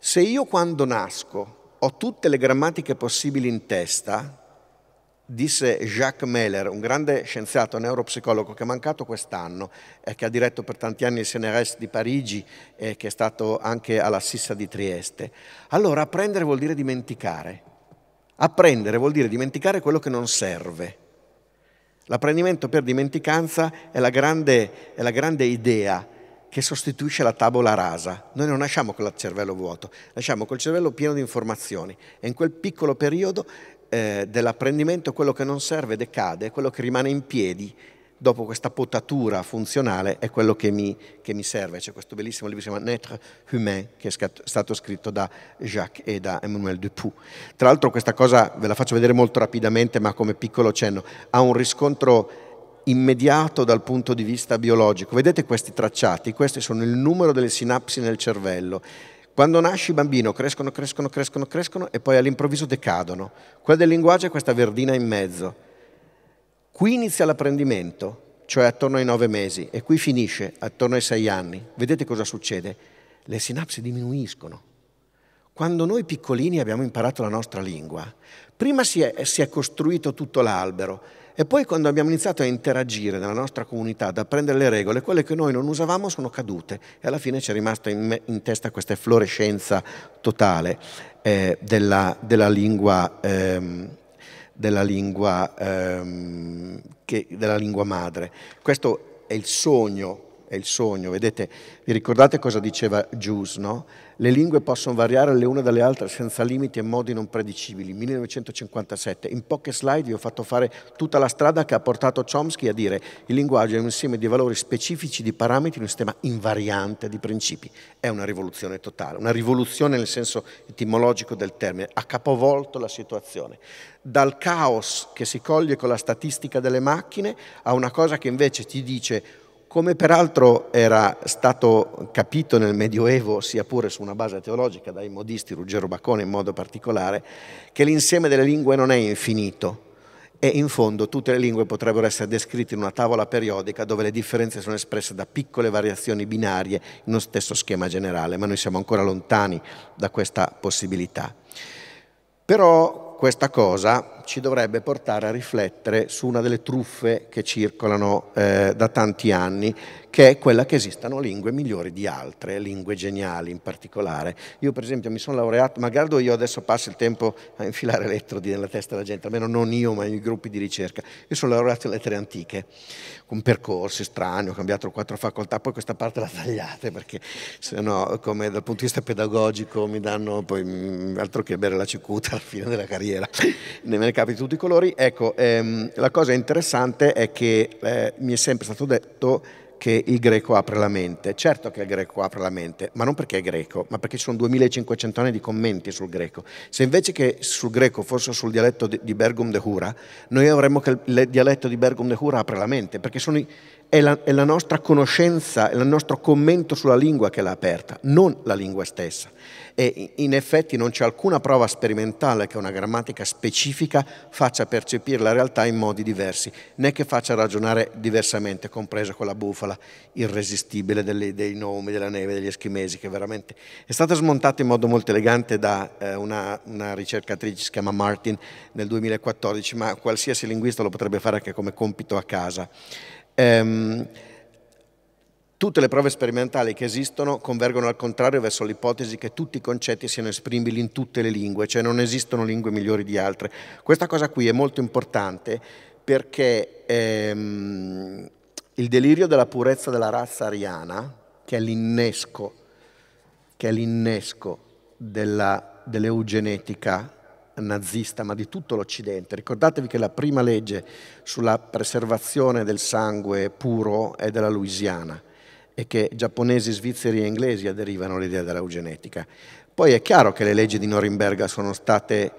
se io quando nasco ho tutte le grammatiche possibili in testa, disse Jacques Meller, un grande scienziato neuropsicologo che è mancato quest'anno, e che ha diretto per tanti anni il CNRS di Parigi e che è stato anche alla Sissa di Trieste. Allora apprendere vuol dire dimenticare. Apprendere vuol dire dimenticare quello che non serve. L'apprendimento per dimenticanza è la grande, è la grande idea che sostituisce la tavola rasa. Noi non lasciamo col cervello vuoto, lasciamo col cervello pieno di informazioni e in quel piccolo periodo eh, dell'apprendimento quello che non serve decade, quello che rimane in piedi dopo questa potatura funzionale è quello che mi, che mi serve. C'è questo bellissimo libro che si chiama Naître humain, che è stato scritto da Jacques e da Emmanuel Dupuis. Tra l'altro questa cosa, ve la faccio vedere molto rapidamente, ma come piccolo cenno, ha un riscontro immediato dal punto di vista biologico. Vedete questi tracciati? Questi sono il numero delle sinapsi nel cervello. Quando nasci bambino crescono, crescono, crescono, crescono e poi all'improvviso decadono. Quella del linguaggio è questa verdina in mezzo. Qui inizia l'apprendimento, cioè attorno ai nove mesi, e qui finisce attorno ai sei anni. Vedete cosa succede? Le sinapsi diminuiscono. Quando noi piccolini abbiamo imparato la nostra lingua, prima si è, si è costruito tutto l'albero, e poi quando abbiamo iniziato a interagire nella nostra comunità, ad apprendere le regole, quelle che noi non usavamo sono cadute e alla fine ci è rimasta in, in testa questa efflorescenza totale eh, della, della, lingua, ehm, della, lingua, ehm, che, della lingua madre. Questo è il sogno, è il sogno, vedete, vi ricordate cosa diceva Gius, no? le lingue possono variare le une dalle altre senza limiti e modi non predicibili. 1957. In poche slide vi ho fatto fare tutta la strada che ha portato Chomsky a dire il linguaggio è un insieme di valori specifici, di parametri, un sistema invariante di principi. È una rivoluzione totale, una rivoluzione nel senso etimologico del termine. Ha capovolto la situazione. Dal caos che si coglie con la statistica delle macchine a una cosa che invece ti dice come peraltro era stato capito nel Medioevo, sia pure su una base teologica, dai modisti, Ruggero Bacone in modo particolare, che l'insieme delle lingue non è infinito e in fondo tutte le lingue potrebbero essere descritte in una tavola periodica dove le differenze sono espresse da piccole variazioni binarie in uno stesso schema generale, ma noi siamo ancora lontani da questa possibilità. Però questa cosa ci dovrebbe portare a riflettere su una delle truffe che circolano eh, da tanti anni, che è quella che esistano lingue migliori di altre, lingue geniali in particolare. Io per esempio mi sono laureato, magari io adesso passo il tempo a infilare elettrodi nella testa della gente, almeno non io ma i gruppi di ricerca, io sono laureato in lettere antiche, con percorsi strani, ho cambiato quattro facoltà, poi questa parte la tagliate perché se no come dal punto di vista pedagogico mi danno poi mm, altro che bere la cicuta alla fine della carriera, ne me ne capi di tutti i colori. Ecco, ehm, la cosa interessante è che eh, mi è sempre stato detto che il greco apre la mente. Certo che il greco apre la mente, ma non perché è greco, ma perché ci sono 2500 anni di commenti sul greco. Se invece che sul greco fosse sul dialetto di Bergum de Hura, noi avremmo che il dialetto di Bergum de Hura apre la mente, perché sono i, è la, è la, nostra conoscenza, è il nostro commento sulla lingua che l'ha aperta, non la lingua stessa. E in effetti non c'è alcuna prova sperimentale che una grammatica specifica faccia percepire la realtà in modi diversi, né che faccia ragionare diversamente, compresa quella bufala irresistibile delle, dei nomi della neve degli eschimesi, che veramente è stata smontata in modo molto elegante da eh, una, una ricercatrice si chiama Martin nel 2014, ma qualsiasi linguista lo potrebbe fare anche come compito a casa. Ehm, tutte le prove sperimentali che esistono convergono al contrario verso l'ipotesi che tutti i concetti siano esprimibili in tutte le lingue, cioè non esistono lingue migliori di altre. Questa cosa qui è molto importante perché ehm, il delirio della purezza della razza ariana, che è l'innesco, che è l'innesco della, dell'eugenetica nazista, ma di tutto l'Occidente. Ricordatevi che la prima legge sulla preservazione del sangue puro è della Louisiana e che giapponesi, svizzeri e inglesi aderivano all'idea dell'eugenetica. Poi è chiaro che le leggi di Norimberga sono state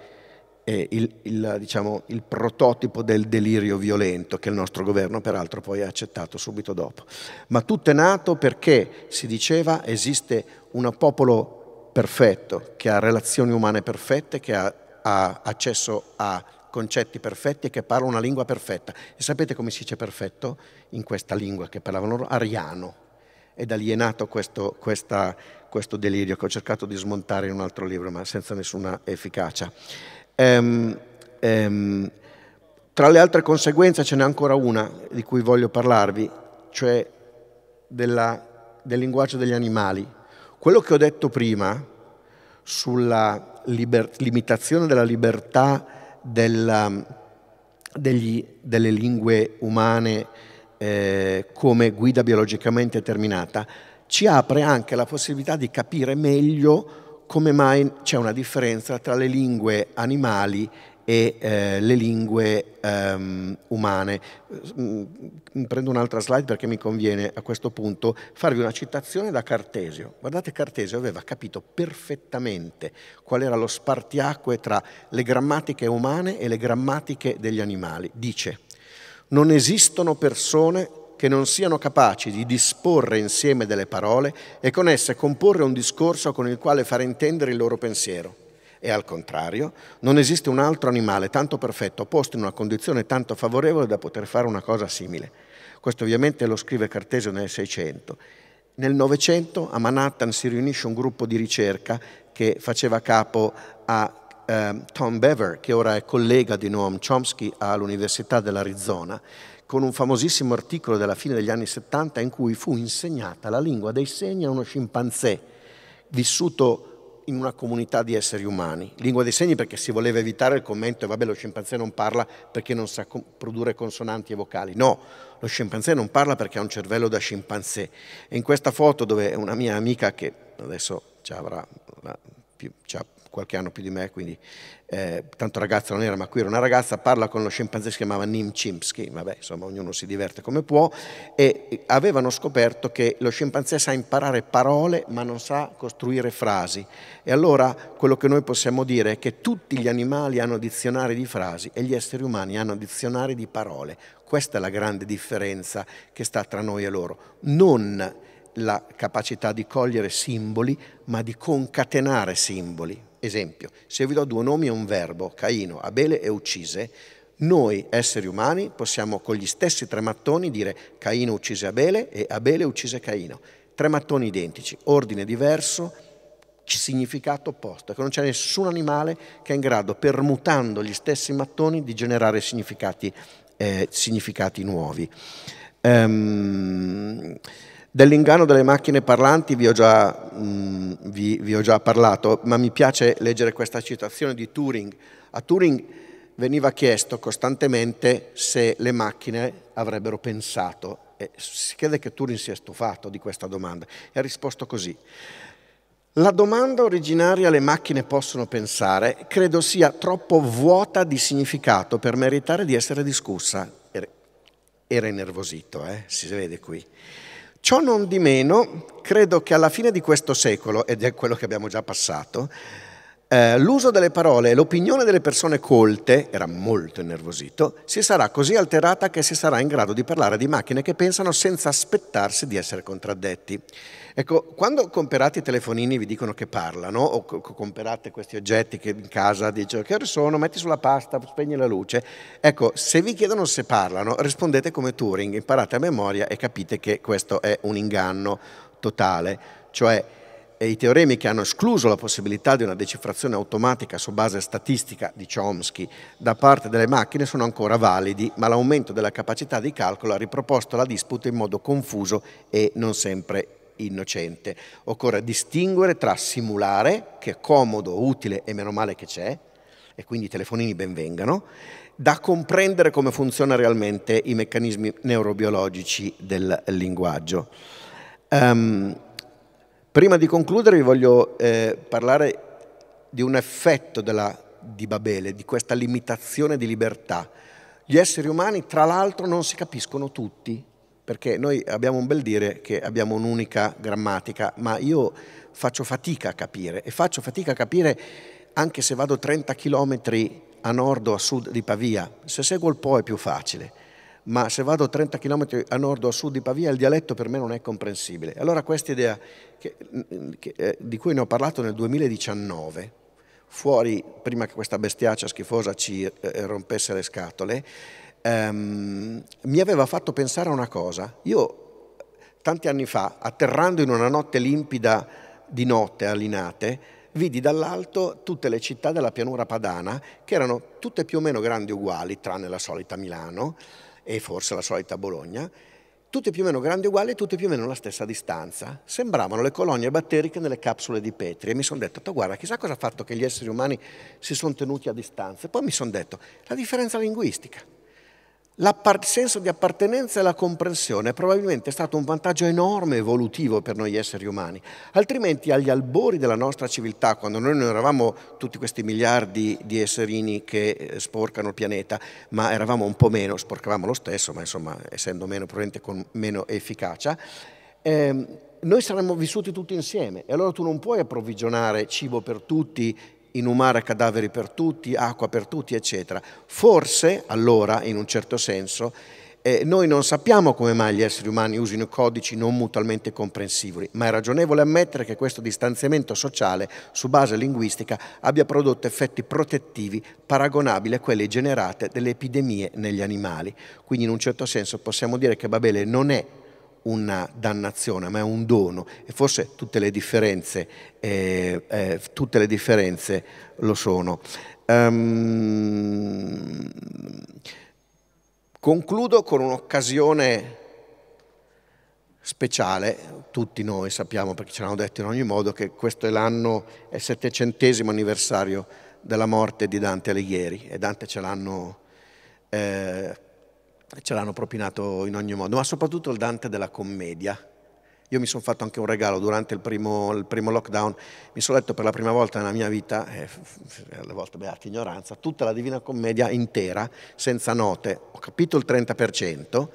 eh, il, il, diciamo, il prototipo del delirio violento che il nostro governo peraltro poi ha accettato subito dopo. Ma tutto è nato perché, si diceva, esiste un popolo perfetto, che ha relazioni umane perfette, che ha ha accesso a concetti perfetti e che parla una lingua perfetta. E sapete come si dice perfetto in questa lingua che parlavano loro? Ariano. Ed alienato questo, questa, questo delirio che ho cercato di smontare in un altro libro, ma senza nessuna efficacia. Ehm, ehm, tra le altre conseguenze ce n'è ancora una di cui voglio parlarvi, cioè della, del linguaggio degli animali. Quello che ho detto prima sulla liber- limitazione della libertà della, degli, delle lingue umane eh, come guida biologicamente determinata, ci apre anche la possibilità di capire meglio come mai c'è una differenza tra le lingue animali e eh, le lingue ehm, umane. Mm, prendo un'altra slide perché mi conviene a questo punto farvi una citazione da Cartesio. Guardate, Cartesio aveva capito perfettamente qual era lo spartiacque tra le grammatiche umane e le grammatiche degli animali. Dice, non esistono persone che non siano capaci di disporre insieme delle parole e con esse comporre un discorso con il quale fare intendere il loro pensiero e al contrario non esiste un altro animale tanto perfetto, posto in una condizione tanto favorevole da poter fare una cosa simile. Questo ovviamente lo scrive Cartesio nel 600. Nel 900 a Manhattan si riunisce un gruppo di ricerca che faceva capo a eh, Tom Bever, che ora è collega di Noam Chomsky all'Università dell'Arizona, con un famosissimo articolo della fine degli anni 70 in cui fu insegnata la lingua dei segni a uno scimpanzé vissuto in una comunità di esseri umani. Lingua dei segni perché si voleva evitare il commento, vabbè lo scimpanzé non parla perché non sa produrre consonanti e vocali. No, lo scimpanzé non parla perché ha un cervello da scimpanzé. E in questa foto dove una mia amica che adesso ci avrà, ci ha qualche anno più di me, quindi eh, tanto ragazza non era, ma qui era una ragazza, parla con lo scimpanzé, si chiamava Nim Chimpsky, vabbè, insomma, ognuno si diverte come può, e avevano scoperto che lo scimpanzé sa imparare parole, ma non sa costruire frasi. E allora quello che noi possiamo dire è che tutti gli animali hanno dizionari di frasi e gli esseri umani hanno dizionari di parole. Questa è la grande differenza che sta tra noi e loro. Non la capacità di cogliere simboli, ma di concatenare simboli. Esempio, se vi do due nomi e un verbo, Caino, Abele e uccise, noi esseri umani possiamo con gli stessi tre mattoni dire Caino uccise Abele e Abele uccise Caino. Tre mattoni identici, ordine diverso, significato opposto, che non c'è nessun animale che è in grado, permutando gli stessi mattoni, di generare significati, eh, significati nuovi. Ehm, Dell'inganno delle macchine parlanti vi ho, già, mh, mm, vi, vi ho, già, parlato, ma mi piace leggere questa citazione di Turing. A Turing veniva chiesto costantemente se le macchine avrebbero pensato. E si crede che Turing sia stufato di questa domanda e ha risposto così. La domanda originaria le macchine possono pensare credo sia troppo vuota di significato per meritare di essere discussa. Era innervosito, eh? si vede qui. Ciò non di meno, credo che alla fine di questo secolo, ed è quello che abbiamo già passato, eh, l'uso delle parole e l'opinione delle persone colte, era molto innervosito, si sarà così alterata che si sarà in grado di parlare di macchine che pensano senza aspettarsi di essere contraddetti. Ecco, quando comperate i telefonini vi dicono che parlano, o comperate questi oggetti che in casa dicono che ore sono, metti sulla pasta, spegni la luce, ecco, se vi chiedono se parlano, rispondete come Turing, imparate a memoria e capite che questo è un inganno totale, cioè e i teoremi che hanno escluso la possibilità di una decifrazione automatica su base statistica di Chomsky da parte delle macchine sono ancora validi, ma l'aumento della capacità di calcolo ha riproposto la disputa in modo confuso e non sempre innocente. Occorre distinguere tra simulare, che è comodo, utile e meno male che c'è, e quindi i telefonini benvengano, da comprendere come funzionano realmente i meccanismi neurobiologici del linguaggio. Um, Prima di concludere vi voglio eh, parlare di un effetto della, di Babele, di questa limitazione di libertà. Gli esseri umani, tra l'altro, non si capiscono tutti, perché noi abbiamo un bel dire che abbiamo un'unica grammatica, ma io faccio fatica a capire e faccio fatica a capire anche se vado 30 km a nord o a sud di Pavia, se seguo il Po è più facile ma se vado 30 km a nord o a sud di Pavia il dialetto per me non è comprensibile. Allora questa idea che, che, eh, di cui ne ho parlato nel 2019, fuori prima che questa bestiaccia schifosa ci eh, eh, rompesse le scatole, ehm, mi aveva fatto pensare a una cosa. Io tanti anni fa, atterrando in una notte limpida di notte a Linate, vidi dall'alto tutte le città della pianura padana, che erano tutte più o meno grandi uguali, tranne la solita Milano, e forse la solita Bologna, tutte più o meno grandi uguali e tutte più o meno alla stessa distanza. Sembravano le colonie batteriche nelle capsule di Petri e mi sono detto, guarda, chissà cosa ha fatto che gli esseri umani si sono tenuti a distanza. E poi mi sono detto, la differenza linguistica il senso di appartenenza e la comprensione è probabilmente stato un vantaggio enorme evolutivo per noi esseri umani. Altrimenti agli albori della nostra civiltà, quando noi non eravamo tutti questi miliardi di esserini che eh, sporcano il pianeta, ma eravamo un po' meno, sporcavamo lo stesso, ma insomma essendo meno probabilmente con meno efficacia, ehm, noi saremmo vissuti tutti insieme e allora tu non puoi approvvigionare cibo per tutti inumare cadaveri per tutti, acqua per tutti, eccetera. Forse, allora, in un certo senso, eh, noi non sappiamo come mai gli esseri umani usino codici non mutualmente comprensibili, ma è ragionevole ammettere che questo distanziamento sociale su base linguistica abbia prodotto effetti protettivi paragonabili a quelli generati dalle epidemie negli animali. Quindi in un certo senso possiamo dire che Babele non è una dannazione, ma è un dono e forse tutte le differenze, eh, eh, tutte le differenze lo sono. Um, concludo con un'occasione speciale, tutti noi sappiamo perché ce l'hanno detto in ogni modo che questo è l'anno, è il settecentesimo anniversario della morte di Dante Alighieri e Dante ce l'hanno... Eh, ce l'hanno propinato in ogni modo, ma soprattutto il Dante della commedia. Io mi sono fatto anche un regalo durante il primo, il primo lockdown, mi sono letto per la prima volta nella mia vita, eh, alle volte beata ignoranza, tutta la Divina Commedia intera, senza note. Ho capito il 30%,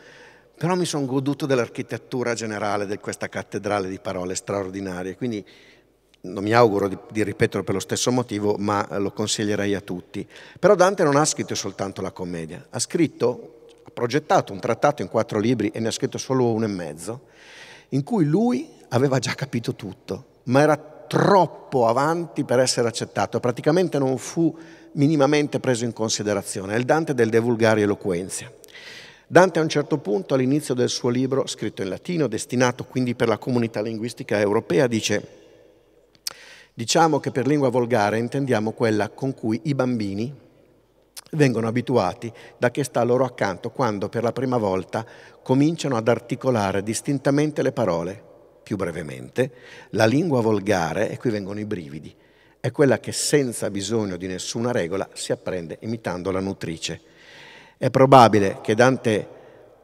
però mi sono goduto dell'architettura generale di questa cattedrale di parole straordinarie. Quindi non mi auguro di, di, ripeterlo per lo stesso motivo, ma lo consiglierei a tutti. Però Dante non ha scritto soltanto la commedia, ha scritto progettato un trattato in quattro libri e ne ha scritto solo uno e mezzo, in cui lui aveva già capito tutto, ma era troppo avanti per essere accettato, praticamente non fu minimamente preso in considerazione. È il Dante del De Vulgari Eloquenzia. Dante a un certo punto, all'inizio del suo libro, scritto in latino, destinato quindi per la comunità linguistica europea, dice, diciamo che per lingua volgare intendiamo quella con cui i bambini, vengono abituati da chi sta loro accanto quando per la prima volta cominciano ad articolare distintamente le parole. Più brevemente, la lingua volgare, e qui vengono i brividi, è quella che senza bisogno di nessuna regola si apprende imitando la nutrice. È probabile che Dante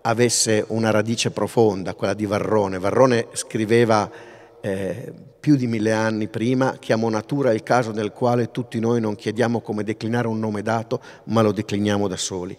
avesse una radice profonda, quella di Varrone. Varrone scriveva eh, più di mille anni prima, chiamò natura il caso nel quale tutti noi non chiediamo come declinare un nome dato, ma lo decliniamo da soli.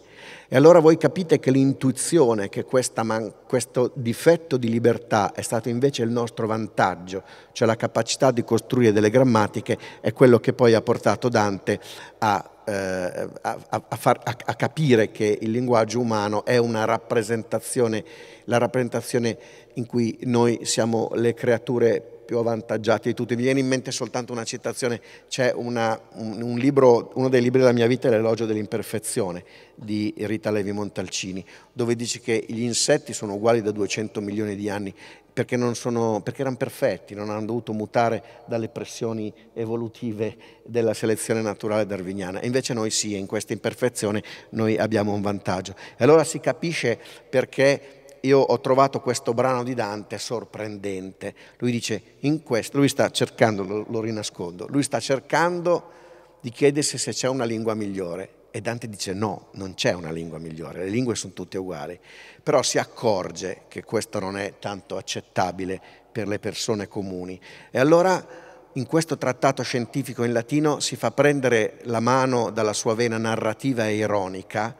E allora voi capite che l'intuizione che man- questo difetto di libertà è stato invece il nostro vantaggio, cioè la capacità di costruire delle grammatiche, è quello che poi ha portato Dante a eh, a, a, far, a, capire che il linguaggio umano è una rappresentazione, la rappresentazione in cui noi siamo le creature più avvantaggiate di tutti. Mi viene in mente soltanto una citazione, c'è una, un, un libro, uno dei libri della mia vita L'elogio dell'imperfezione di Rita Levi Montalcini, dove dice che gli insetti sono uguali da 200 milioni di anni perché, sono, perché, erano perfetti, non hanno dovuto mutare dalle pressioni evolutive della selezione naturale darwiniana. E invece noi sì, in questa imperfezione noi abbiamo un vantaggio. E allora si capisce perché io ho trovato questo brano di Dante sorprendente. Lui dice, in questo, lui sta cercando, lo, lo rinascondo, lui sta cercando di chiedersi se c'è una lingua migliore e Dante dice no, non c'è una lingua migliore, le lingue sono tutte uguali, però si accorge che questo non è tanto accettabile per le persone comuni. E allora in questo trattato scientifico in latino si fa prendere la mano dalla sua vena narrativa e ironica,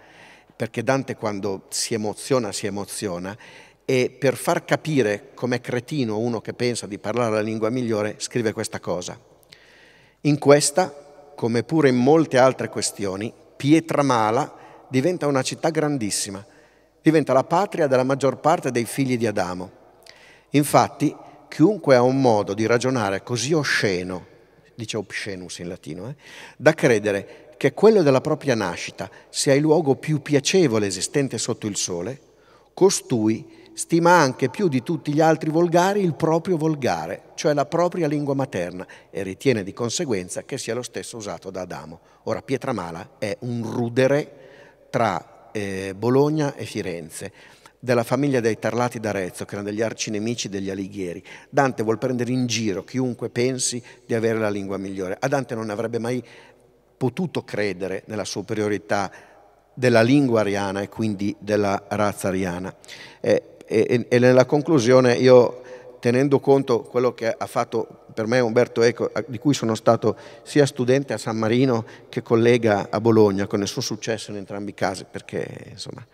perché Dante quando si emoziona si emoziona, e per far capire com'è cretino uno che pensa di parlare la lingua migliore scrive questa cosa. In questa, come pure in molte altre questioni, Pietramala diventa una città grandissima, diventa la patria della maggior parte dei figli di Adamo. Infatti, chiunque ha un modo di ragionare così osceno, dice obscenus in latino, eh, da credere che quello della propria nascita sia il luogo più piacevole esistente sotto il sole, costui stima anche più di tutti gli altri volgari il proprio volgare, cioè la propria lingua materna, e ritiene di conseguenza che sia lo stesso usato da Adamo. Ora, Pietramala è un rudere tra eh, Bologna e Firenze, della famiglia dei Tarlati d'Arezzo, che erano degli arcinemici degli Alighieri. Dante vuol prendere in giro chiunque pensi di avere la lingua migliore. A Dante non avrebbe mai potuto credere nella superiorità della lingua ariana e quindi della razza ariana. Eh, e, e nella conclusione io tenendo conto quello che ha fatto per me Umberto Eco, di cui sono stato sia studente a San Marino che collega a Bologna, con il suo successo in entrambi i casi, perché insomma...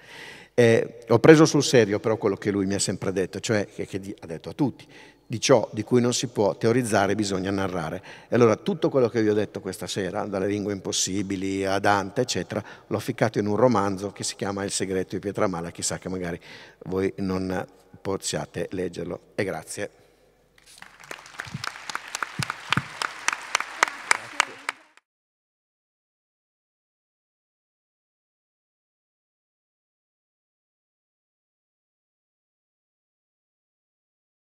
Eh, ho preso sul serio però quello che lui mi ha sempre detto, cioè che, che ha detto a tutti, di ciò di cui non si può teorizzare bisogna narrare. E allora tutto quello che vi ho detto questa sera, dalle lingue impossibili a Dante, eccetera, l'ho ficcato in un romanzo che si chiama Il segreto di Pietramala, chissà che magari voi non possiate leggerlo. E grazie.